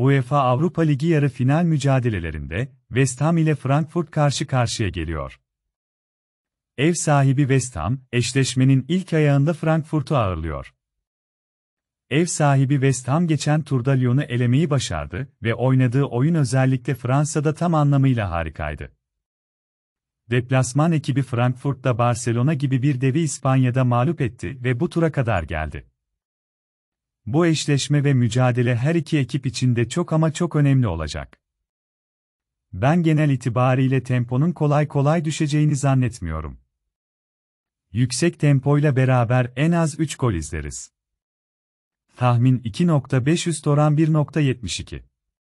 UEFA Avrupa Ligi yarı final mücadelelerinde West Ham ile Frankfurt karşı karşıya geliyor. Ev sahibi West Ham, eşleşmenin ilk ayağında Frankfurt'u ağırlıyor. Ev sahibi West Ham geçen turda Lyon'u elemeyi başardı ve oynadığı oyun özellikle Fransa'da tam anlamıyla harikaydı. Deplasman ekibi Frankfurt'ta Barcelona gibi bir devi İspanya'da mağlup etti ve bu tura kadar geldi. Bu eşleşme ve mücadele her iki ekip için de çok ama çok önemli olacak. Ben genel itibariyle temponun kolay kolay düşeceğini zannetmiyorum. Yüksek tempoyla beraber en az 3 gol izleriz. Tahmin 2.5 üst oran 1.72